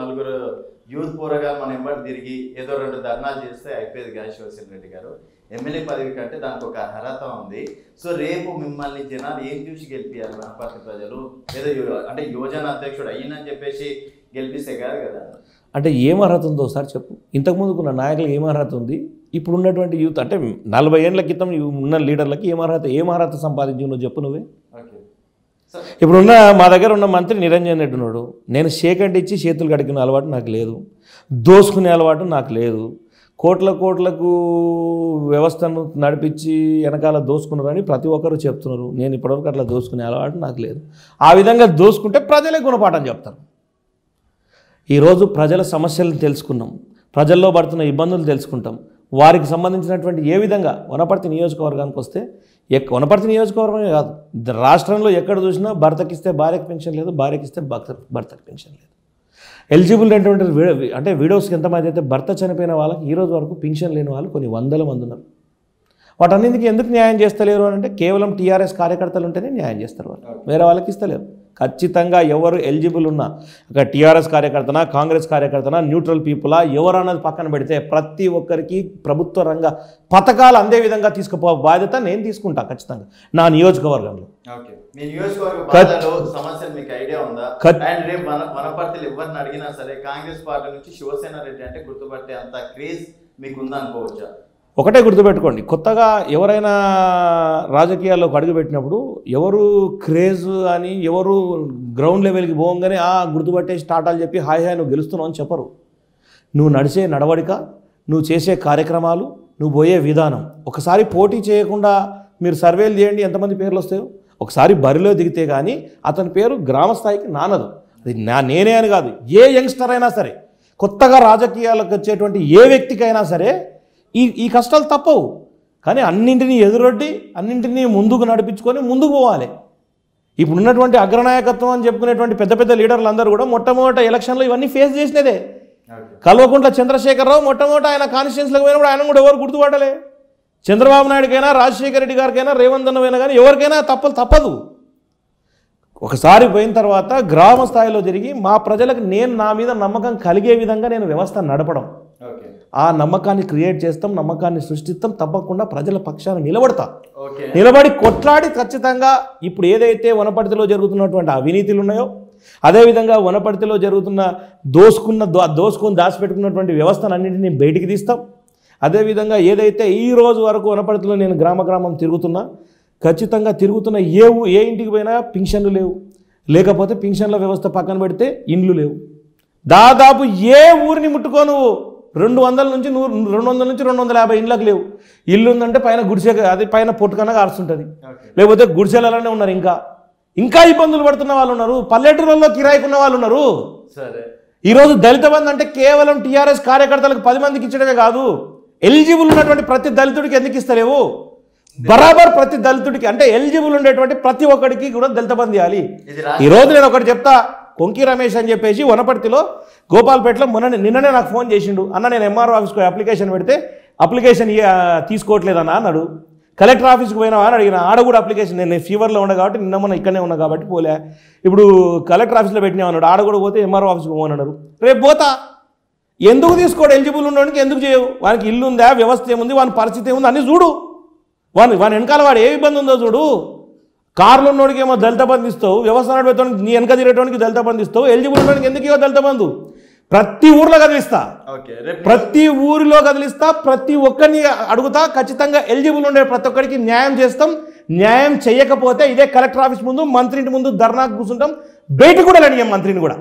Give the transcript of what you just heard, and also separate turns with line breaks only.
నలుగురు యూత్ పోరగా మన ఇంబడి తిరిగి ఏదో రెండు ధర్నాలు చేస్తే అయిపోయేది కాదు శివసేన రెడ్డి గారు ఎమ్మెల్యే పదవి కంటే దానికి ఒక అర్హత ఉంది సో రేపు మిమ్మల్ని జనాలు ఏం చూసి గెలిపించాలి వనపర్తి ప్రజలు ఏదో అంటే యువజన అధ్యక్షుడు అయ్యిందని చెప్పేసి గెలిపిస్తే కాదు కదా అంటే ఏం అర్హత ఉందో సార్ చెప్పు ఉన్న నాయకులు ఏం అర్హత ఉంది ఇప్పుడు ఉన్నటువంటి యూత్ అంటే నలభై ఏళ్ళ క్రితం ఉన్న లీడర్లకి ఏం అర్హత ఏం అర్హత సంపాదించు నువ్వు చెప్పు నువ్వే ఓకే ఇప్పుడున్న మా దగ్గర ఉన్న మంత్రి నిరంజన్ రెడ్డి ఉన్నాడు నేను షేక్ ఇచ్చి చేతులు కడిగిన అలవాటు నాకు లేదు దోసుకునే అలవాటు నాకు లేదు కోట్ల కోట్లకు వ్యవస్థను నడిపించి వెనకాల దోసుకున్నారని ప్రతి ఒక్కరు చెప్తున్నారు నేను ఇప్పటివరకు అట్లా దోసుకునే అలవాటు నాకు లేదు ఆ విధంగా దోసుకుంటే ప్రజలే గుణపాఠం చెప్తారు ఈరోజు ప్రజల సమస్యలను తెలుసుకున్నాం ప్రజల్లో పడుతున్న ఇబ్బందులు తెలుసుకుంటాం వారికి సంబంధించినటువంటి ఏ విధంగా వనపర్తి నియోజకవర్గానికి వస్తే ఎక్ వనపర్తి నియోజకవర్గమే కాదు రాష్ట్రంలో ఎక్కడ చూసినా భర్తకిస్తే భార్యకి పెన్షన్ లేదు భార్యకిస్తే భర్త భర్తకి పెన్షన్ లేదు ఎలిజిబుల్ అయినటువంటి అంటే వీడోస్కి ఎంతమంది అయితే భర్త చనిపోయిన వాళ్ళకి ఈరోజు వరకు పెన్షన్ లేని వాళ్ళు కొన్ని వందల మంది ఉన్నారు వాటన్నింటికి ఎందుకు న్యాయం చేస్తలేరు అని అంటే కేవలం టీఆర్ఎస్ కార్యకర్తలు ఉంటేనే న్యాయం చేస్తారు వాళ్ళు వేరే వాళ్ళకి ఇస్తలేరు ఖచ్చితంగా ఎవరు ఎలిజిబుల్ ఉన్నా ఒక టీఆర్ఎస్ కార్యకర్తన కాంగ్రెస్ కార్యకర్తన న్యూట్రల్ పీపులా ఎవరు అన్నది పక్కన పెడితే ప్రతి ఒక్కరికి ప్రభుత్వ రంగ పథకాలు అందే విధంగా తీసుకుపో బాధ్యత నేను తీసుకుంటా ఖచ్చితంగా నా నియోజకవర్గంలో అడిగినా సరే కాంగ్రెస్ పార్టీ నుంచి శివసేన రెడ్డి అంటే గుర్తుపట్టే అంత క్రేజ్ మీకు అనుకోవచ్చా ఒకటే గుర్తుపెట్టుకోండి కొత్తగా ఎవరైనా రాజకీయాల్లోకి అడుగుపెట్టినప్పుడు ఎవరు క్రేజ్ అని ఎవరు గ్రౌండ్ లెవెల్కి పోగానే ఆ స్టార్ట్ అని చెప్పి హాయ్ హాయ్ నువ్వు గెలుస్తున్నావు అని చెప్పరు నువ్వు నడిచే నడవడిక నువ్వు చేసే కార్యక్రమాలు నువ్వు పోయే విధానం ఒకసారి పోటీ చేయకుండా మీరు సర్వేలు చేయండి ఎంతమంది పేర్లు వస్తాయో ఒకసారి బరిలో దిగితే కానీ అతని పేరు గ్రామస్థాయికి నానదు అది నా నేనే అని కాదు ఏ యంగ్స్టర్ అయినా సరే కొత్తగా రాజకీయాలకు వచ్చేటువంటి ఏ వ్యక్తికైనా సరే ఈ ఈ కష్టాలు తప్పవు కానీ అన్నింటినీ ఎదురొడ్డి అన్నింటినీ ముందుకు నడిపించుకొని ముందుకు పోవాలి ఇప్పుడు ఉన్నటువంటి అగ్రనాయకత్వం అని చెప్పుకునేటువంటి పెద్ద పెద్ద లీడర్లు అందరూ కూడా మొట్టమొదట ఎలక్షన్లో ఇవన్నీ ఫేస్ చేసినదే కల్వకుంట్ల చంద్రశేఖరరావు మొట్టమొదట ఆయన కాన్స్టిట్యున్సీలకు కూడా ఆయన కూడా ఎవరు గుర్తుపడలే చంద్రబాబు నాయుడికైనా రాజశేఖర రెడ్డి గారికైనా రేవంత్ అన్నవైనా కానీ ఎవరికైనా తప్పదు తప్పదు ఒకసారి పోయిన తర్వాత గ్రామ స్థాయిలో జరిగి మా ప్రజలకు నేను నా మీద నమ్మకం కలిగే విధంగా నేను వ్యవస్థ నడపడం ఆ నమ్మకాన్ని క్రియేట్ చేస్తాం నమ్మకాన్ని సృష్టిస్తాం తప్పకుండా ప్రజల పక్షాన నిలబడతా నిలబడి కొట్లాడి ఖచ్చితంగా ఇప్పుడు ఏదైతే వనపర్తిలో జరుగుతున్నటువంటి అవినీతిలు ఉన్నాయో అదేవిధంగా వనపర్తిలో జరుగుతున్న దోసుకున్న దో దోసుకుని వ్యవస్థను అన్నింటినీ బయటికి తీస్తాం అదేవిధంగా ఏదైతే ఈ రోజు వరకు వనపర్తిలో నేను గ్రామ గ్రామం తిరుగుతున్నా ఖచ్చితంగా తిరుగుతున్న ఏ ఏ ఇంటికి పోయినా పింఛన్లు లేవు లేకపోతే పింఛన్ల వ్యవస్థ పక్కన పెడితే ఇండ్లు లేవు దాదాపు ఏ ఊరిని ముట్టుకో నువ్వు రెండు వందల నుంచి నూరు రెండు వందల నుంచి రెండు వందల యాభై ఇళ్ళకి లేవు ఇల్లు ఉందంటే పైన గుడిసె అది పైన పొట్టుకన్నా కారుస్తుంటుంది లేకపోతే గుడిసెలలోనే ఉన్నారు ఇంకా ఇంకా ఇబ్బందులు పడుతున్న వాళ్ళు ఉన్నారు పల్లెటూరులలో కిరాయికున్న వాళ్ళు ఉన్నారు ఈరోజు దళిత బంధు అంటే కేవలం టీఆర్ఎస్ కార్యకర్తలకు పది మందికి ఇచ్చడమే కాదు ఎలిజిబుల్ ఉన్నటువంటి ప్రతి దళితుడికి ఎందుకు ఇస్తలేవు బరాబర్ ప్రతి దళితుడికి అంటే ఎలిజిబుల్ ఉండేటువంటి ప్రతి ఒక్కడికి కూడా దళిత బంధు ఇవ్వాలి ఈరోజు నేను ఒకటి చెప్తా కొంకి రమేష్ అని చెప్పేసి వనపర్తిలో గోపాల్పేటలో మొన్న నిన్ననే నాకు ఫోన్ చేసిండు అన్న నేను ఎంఆర్ఓ ఆఫీస్కి అప్లికేషన్ పెడితే అప్లికేషన్ తీసుకోవట్లేదన్నా అన్నాడు కలెక్టర్ ఆఫీస్కి పోయినా అని అడిగిన ఆడ కూడా అప్లికేషన్ నేను ఫీవర్లో ఉన్నా కాబట్టి నిన్న మొన్న ఇక్కడనే ఉన్నా కాబట్టి పోలే ఇప్పుడు కలెక్టర్ ఆఫీస్లో అన్నాడు ఆడ కూడా పోతే ఎంఆర్ఓ ఆఫీస్కి పోనన్నారు రేపు పోతా ఎందుకు తీసుకోడు ఎలిజిబుల్ ఉండడానికి ఎందుకు చేయవు వానికి ఇల్లు ఉందా వ్యవస్థ ఏముంది వాని పరిస్థితి ఏముంది అన్నీ చూడు వాని వాని వెనకాల వాడు ఏ ఇబ్బంది ఉందో చూడు కార్లు ఉన్నోడికి ఏమో దళిత బంధు ఇస్తావు వ్యవసాయ నీ వెనక తిరగటానికి దళిత బంధు ఇస్తావు ఎలిజిబుల్ ఉండడానికి ఎందుకు ఇవ్వ దళిత బంధు ప్రతి ఊర్లో కదిలిస్తా ప్రతి ఊరిలో కదిలిస్తా ప్రతి ఒక్కరిని అడుగుతా ఖచ్చితంగా ఎలిజిబుల్ ఉండే ప్రతి ఒక్కరికి న్యాయం చేస్తాం న్యాయం చేయకపోతే ఇదే కలెక్టర్ ఆఫీస్ ముందు మంత్రి ఇంటి ముందు ధర్నా కూర్చుంటాం బయట కూడా అడిగాం మంత్రిని కూడా